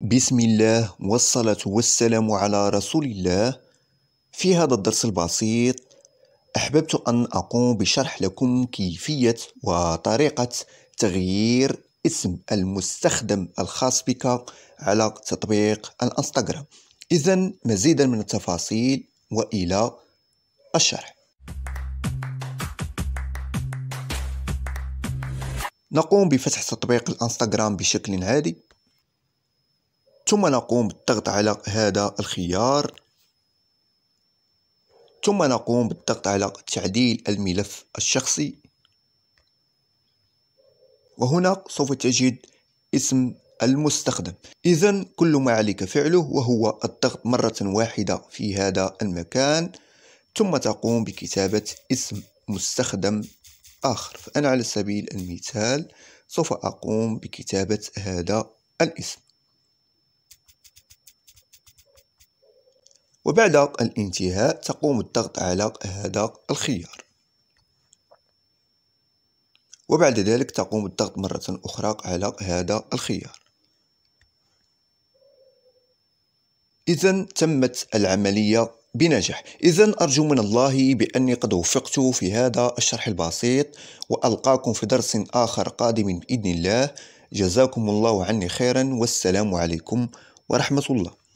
بسم الله والصلاة والسلام على رسول الله في هذا الدرس البسيط أحببت أن أقوم بشرح لكم كيفية وطريقة تغيير اسم المستخدم الخاص بك على تطبيق الانستغرام إذا مزيدا من التفاصيل وإلى الشرح نقوم بفتح تطبيق الانستغرام بشكل عادي ثم نقوم بالضغط على هذا الخيار ثم نقوم بالضغط على تعديل الملف الشخصي وهنا سوف تجد اسم المستخدم إذا كل ما عليك فعله وهو الضغط مرة واحدة في هذا المكان ثم تقوم بكتابة اسم مستخدم آخر فأنا على سبيل المثال سوف أقوم بكتابة هذا الاسم وبعد الانتهاء تقوم الضغط على هذا الخيار وبعد ذلك تقوم الضغط مرة أخرى على هذا الخيار إذا تمت العملية بنجاح إذا أرجو من الله بأني قد وفقت في هذا الشرح البسيط وألقاكم في درس آخر قادم بإذن الله جزاكم الله عني خيرا والسلام عليكم ورحمة الله